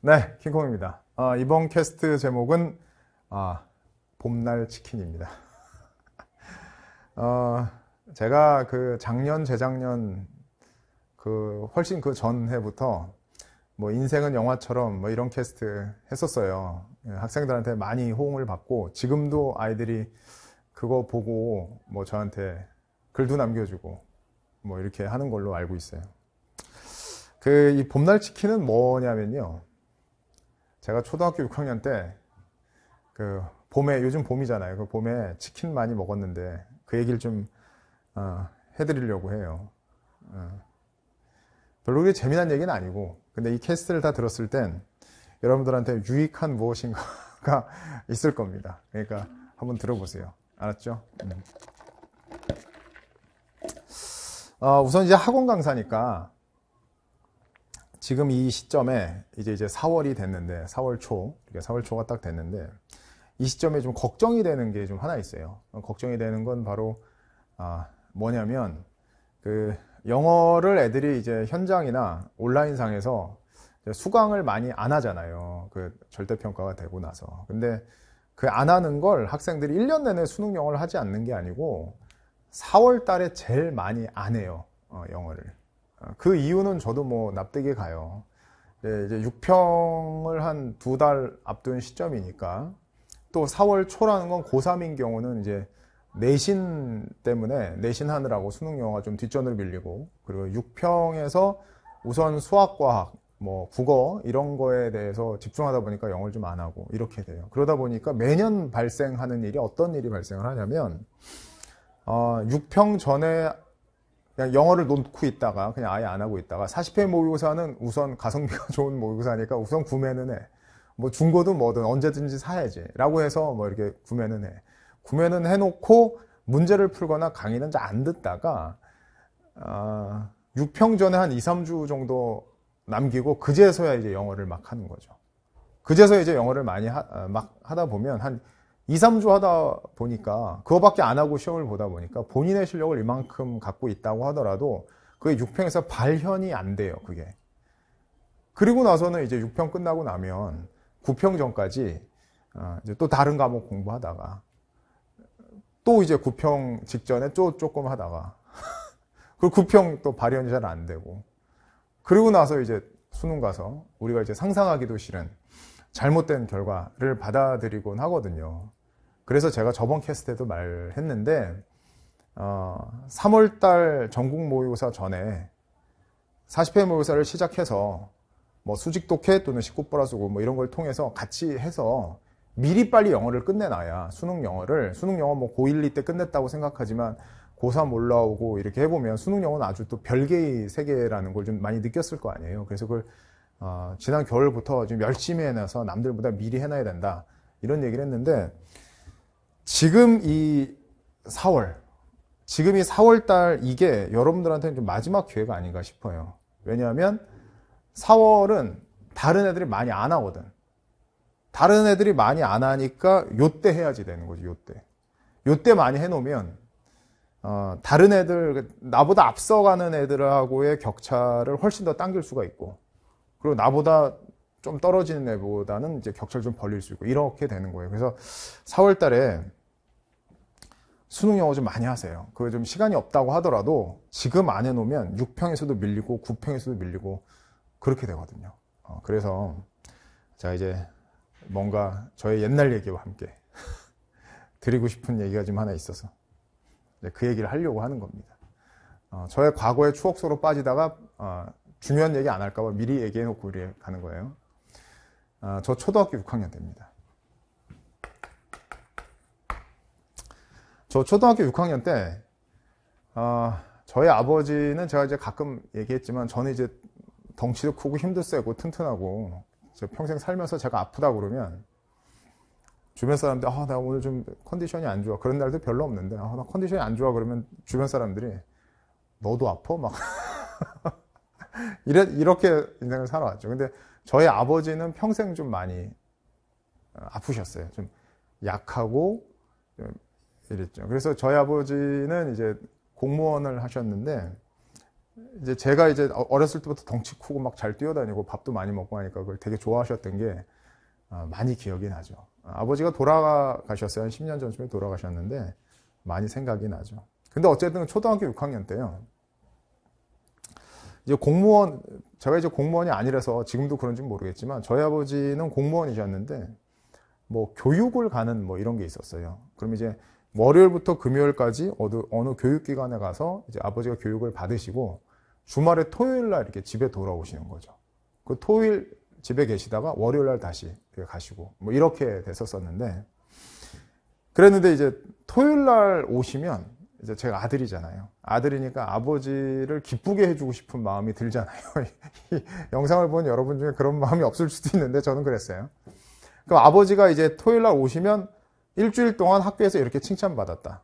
네, 킹콩입니다. 아, 이번 캐스트 제목은 아, 봄날 치킨입니다. 어, 제가 그 작년, 재작년 그 훨씬 그 전해부터 뭐 인생은 영화처럼 뭐 이런 캐스트 했었어요. 예, 학생들한테 많이 호응을 받고 지금도 아이들이 그거 보고 뭐 저한테 글도 남겨주고 뭐 이렇게 하는 걸로 알고 있어요. 그 이 봄날 치킨은 뭐냐면요. 제가 초등학교 6학년 때 그 봄에 요즘 봄이잖아요. 그 봄에 치킨 많이 먹었는데 그 얘기를 좀 어, 해드리려고 해요. 어. 별로 그게 재미난 얘기는 아니고 근데 이 캐스트를 다 들었을 땐 여러분들한테 유익한 무엇인가가 있을 겁니다. 그러니까 한번 들어보세요. 알았죠? 음. 어, 우선 이제 학원 강사니까 지금 이 시점에 이제 이제 4월이 됐는데 4월 초 이게 그러니까 4월 초가 딱 됐는데 이 시점에 좀 걱정이 되는 게 좀 하나 있어요. 걱정이 되는 건 바로 아, 뭐냐면 그 영어를 애들이 이제 현장이나 온라인상에서 수강을 많이 안 하잖아요. 그 절대평가가 되고 나서. 근데 그 안 하는 걸 학생들이 1년 내내 수능 영어를 하지 않는 게 아니고 4월 달에 제일 많이 안 해요. 어, 영어를. 아, 그 이유는 저도 뭐 납득이 가요. 네, 이제 6평을 한 두 달 앞둔 시점이니까 또 4월 초라는 건 고3인 경우는 이제 내신 때문에 내신하느라고 수능 영어가좀 뒷전으로 밀리고 그리고 6평에서 우선 수학과학 뭐 국어 이런 거에 대해서 집중하다 보니까 영어를 좀 안 하고 이렇게 돼요. 그러다 보니까 매년 발생하는 일이 어떤 일이 발생을 하냐면 어, 6평 전에 그냥 영어를 놓고 있다가 그냥 아예 안 하고 있다가 40회 모의고사는 우선 가성비가 좋은 모의고사니까 우선 구매는 해. 뭐 중고든 뭐든 언제든지 사야지. 라고 해서 뭐 이렇게 구매는 해. 구매는 해놓고 문제를 풀거나 강의는 잘안 듣다가 아, 6평 전에 한 2, 3주 정도 남기고 그제서야 이제 영어를 막 하는 거죠. 그제서 이제 영어를 많이 하, 아, 막 하다 보면 한 2, 3주 하다 보니까 그거밖에 안 하고 시험을 보다 보니까 본인의 실력을 이만큼 갖고 있다고 하더라도 그게 6평에서 발현이 안 돼요. 그게. 그리고 나서는 이제 6평 끝나고 나면 9평 전까지 어, 이제 또 다른 과목 공부하다가 또 이제 9평 직전에 또 조금 하다가 그리고 9평 또 발현이 잘 안 되고 그리고 나서 이제 수능 가서 우리가 이제 상상하기도 싫은 잘못된 결과를 받아들이곤 하거든요. 그래서 제가 저번 캐스트에도 말했는데 어, 3월달 전국 모의고사 전에 40회 모의고사를 시작해서 뭐 수직 독해 또는 19 플러스 고뭐 이런 걸 통해서 같이 해서 미리 빨리 영어를 끝내놔야 수능 영어를 수능 영어 뭐 고1, 2 때 끝냈다고 생각하지만 고3 올라오고 이렇게 해보면 수능 영어는 아주 또 별개의 세계라는 걸 좀 많이 느꼈을 거 아니에요. 그래서 그걸 어, 지난 겨울부터 좀 열심히 해놔서 남들보다 미리 해놔야 된다 이런 얘기를 했는데 지금 이 4월, 지금 이 4월달 이게 여러분들한테는 좀 마지막 기회가 아닌가 싶어요. 왜냐하면 4월은 다른 애들이 많이 안 하거든. 다른 애들이 많이 안 하니까 요 때 해야지 되는 거지, 요때. 요 때 많이 해놓으면, 어, 다른 애들, 나보다 앞서가는 애들하고의 격차를 훨씬 더 당길 수가 있고, 그리고 나보다 좀 떨어지는 애보다는 이제 격차를 좀 벌릴 수 있고, 이렇게 되는 거예요. 그래서 4월 달에 수능 영어 좀 많이 하세요. 그거 좀 시간이 없다고 하더라도 지금 안 해놓으면 6평에서도 밀리고 9평에서도 밀리고 그렇게 되거든요. 어, 그래서 자 이제 뭔가 저의 옛날 얘기와 함께 드리고 싶은 얘기가 좀 하나 있어서 그 얘기를 하려고 하는 겁니다. 어, 저의 과거의 추억 속으로 빠지다가 어, 중요한 얘기 안 할까봐 미리 얘기해놓고 우리 가는 거예요. 어, 저 초등학교 6학년 됩니다. 저 초등학교 6학년 때 어, 저희 아버지는 제가 이제 가끔 얘기했지만 저는 이제 덩치도 크고 힘도 세고 튼튼하고 저 평생 살면서 제가 아프다 그러면 주변 사람들 아나 오늘 좀 컨디션이 안 좋아 그런 날도 별로 없는데 아, 나 컨디션이 안 좋아 그러면 주변 사람들이 너도 아파 막 이래, 이렇게 인생을 살아왔죠. 근데 저희 아버지는 평생 좀 많이 아프셨어요. 좀 약하고 좀 이랬죠. 그래서 저희 아버지는 이제 공무원을 하셨는데 이제 제가 이제 어, 어렸을 때부터 덩치 크고 막 잘 뛰어다니고 밥도 많이 먹고 하니까 그걸 되게 좋아하셨던 게 아, 많이 기억이 나죠. 아, 아버지가 돌아가셨어요. 한 10년 전쯤에 돌아가셨는데 많이 생각이 나죠. 근데 어쨌든 초등학교 6학년 때요. 이제 공무원, 제가 이제 공무원이 아니라서 지금도 그런지 모르겠지만 저희 아버지는 공무원이셨는데 뭐 교육을 가는 뭐 이런 게 있었어요. 그럼 이제 월요일부터 금요일까지 어느 교육기관에 가서 이제 아버지가 교육을 받으시고 주말에 토요일 날 이렇게 집에 돌아오시는 거죠. 그 토요일 집에 계시다가 월요일 날 다시 가시고 뭐 이렇게 됐었었는데 그랬는데 이제 토요일 날 오시면 이제 제가 아들이잖아요. 아들이니까 아버지를 기쁘게 해주고 싶은 마음이 들잖아요. 이 영상을 본 여러분 중에 그런 마음이 없을 수도 있는데 저는 그랬어요. 그럼 아버지가 이제 토요일 날 오시면 일주일 동안 학교에서 이렇게 칭찬받았다.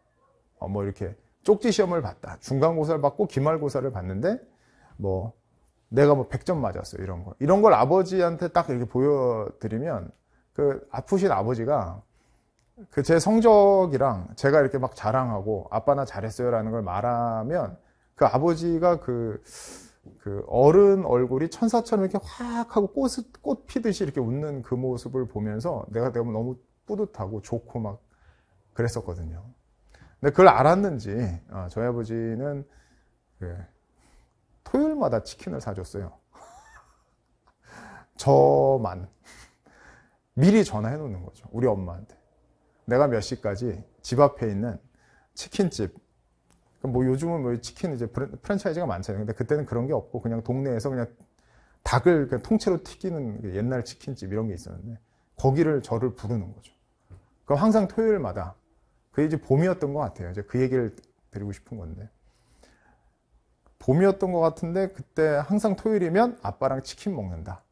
어, 뭐 이렇게 쪽지 시험을 봤다. 중간고사를 받고 기말고사를 봤는데 뭐 내가 뭐 100점 맞았어 이런 거. 이런 걸 아버지한테 딱 이렇게 보여드리면 그 아프신 아버지가 그 제 성적이랑 제가 이렇게 막 자랑하고 아빠 나 잘했어요라는 걸 말하면 그 아버지가 그, 그 어른 얼굴이 천사처럼 이렇게 확 하고 꽃, 꽃 피듯이 이렇게 웃는 그 모습을 보면서 내가 내가 너무 뿌듯하고 좋고 막 그랬었거든요. 근데 그걸 알았는지 어, 저희 아버지는 그 토요일마다 치킨을 사줬어요. 저만 미리 전화해 놓는 거죠. 우리 엄마한테. 내가 몇 시까지 집 앞에 있는 치킨집. 뭐 요즘은 뭐 치킨 이제 프랜차이즈가 많잖아요. 근데 그때는 그런 게 없고 그냥 동네에서 그냥 닭을 그냥 통째로 튀기는 그 옛날 치킨집 이런 게 있었는데 거기를 저를 부르는 거죠. 그 항상 토요일마다 그게 이제 봄이었던 것 같아요. 이제 그 얘기를 드리고 싶은 건데 봄이었던 것 같은데 그때 항상 토요일이면 아빠랑 치킨 먹는다.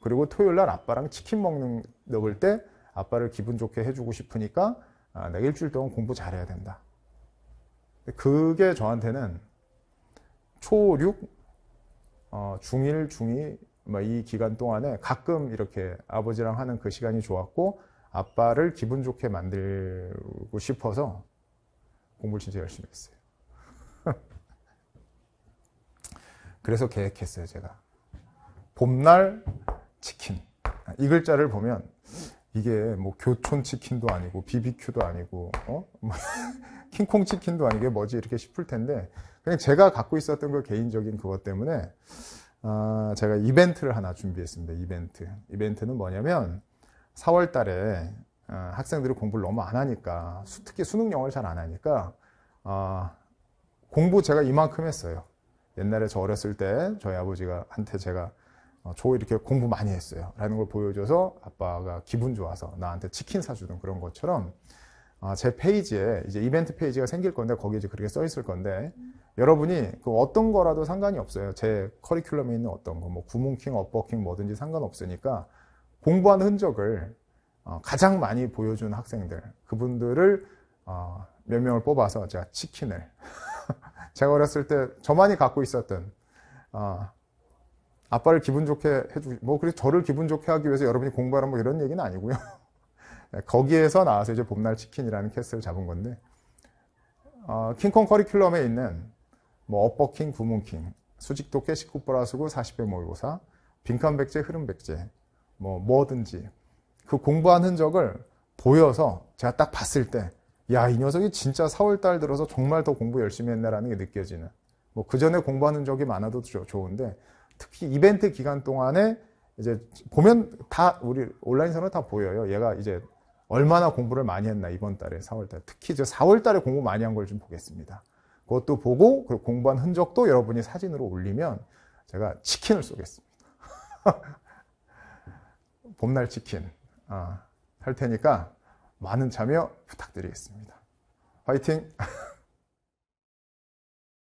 그리고 토요일 날 아빠랑 치킨 먹는 먹을 때 아빠를 기분 좋게 해주고 싶으니까 아, 내가 일주일 동안 공부 잘해야 된다. 그게 저한테는 초6, 어, 중1, 중2, 뭐 이 기간 동안에 가끔 이렇게 아버지랑 하는 그 시간이 좋았고 아빠를 기분 좋게 만들고 싶어서 공부를 진짜 열심히 했어요. 그래서 계획했어요, 제가. 봄날 치킨. 이 글자를 보면 이게 뭐 교촌 치킨도 아니고 BBQ도 아니고 어? 뭐 킹콩 치킨도 아니게 뭐지 이렇게 싶을 텐데 그냥 제가 갖고 있었던 그 개인적인 그것 때문에 아, 제가 이벤트를 하나 준비했습니다. 이벤트. 이벤트는 뭐냐면 4월 달에 어, 학생들이 공부를 너무 안 하니까 특히 수능 영어를 잘 안 하니까 어, 공부 제가 이만큼 했어요. 옛날에 저 어렸을 때 저희 아버지가 한테 제가 저 어, 이렇게 공부 많이 했어요. 라는 걸 보여줘서 아빠가 기분 좋아서 나한테 치킨 사주는 그런 것처럼 제 페이지에 이제 이벤트 페이지가 생길 건데 거기에 이제 그렇게 써 있을 건데 여러분이 그 어떤 거라도 상관이 없어요. 제 커리큘럼에 있는 어떤 거, 뭐 구문킹, 업버킹 뭐든지 상관없으니까 공부한 흔적을 어, 가장 많이 보여준 학생들 그분들을 어, 몇 명을 뽑아서 제가 치킨을 제가 어렸을 때 저만이 갖고 있었던 어, 아빠를 기분 좋게 해주 뭐그리고 저를 기분 좋게 하기 위해서 여러분이 공부하라 뭐 이런 얘기는 아니고요 네, 거기에서 나와서 이제 봄날 치킨이라는 캐스를 잡은 건데 킹콩 커리큘럼에 있는 뭐 업버킹, 구문킹, 수직도깨, 19플라수고 40배 모의고사, 빈칸 백제, 흐름 백제 뭐 뭐든지 그 공부한 흔적을 보여서 제가 딱 봤을 때 야, 이 녀석이 진짜 4월달 들어서 정말 더 공부 열심히 했네라는 게 느껴지는. 뭐, 그 전에 공부한흔 적이 많아도 좋은데, 특히 이벤트 기간 동안에 이제 보면 다 우리 온라인상으로 다 보여요. 얘가 이제 얼마나 공부를 많이 했나, 이번 달에, 4월달. 특히 이 4월달에 공부 많이 한 걸 좀 보겠습니다. 그것도 보고, 그리고 공부한 흔적도 여러분이 사진으로 올리면 제가 치킨을 쏘겠습니다. 봄날 치킨 아, 살 테니까 많은 참여 부탁드리겠습니다. 화이팅!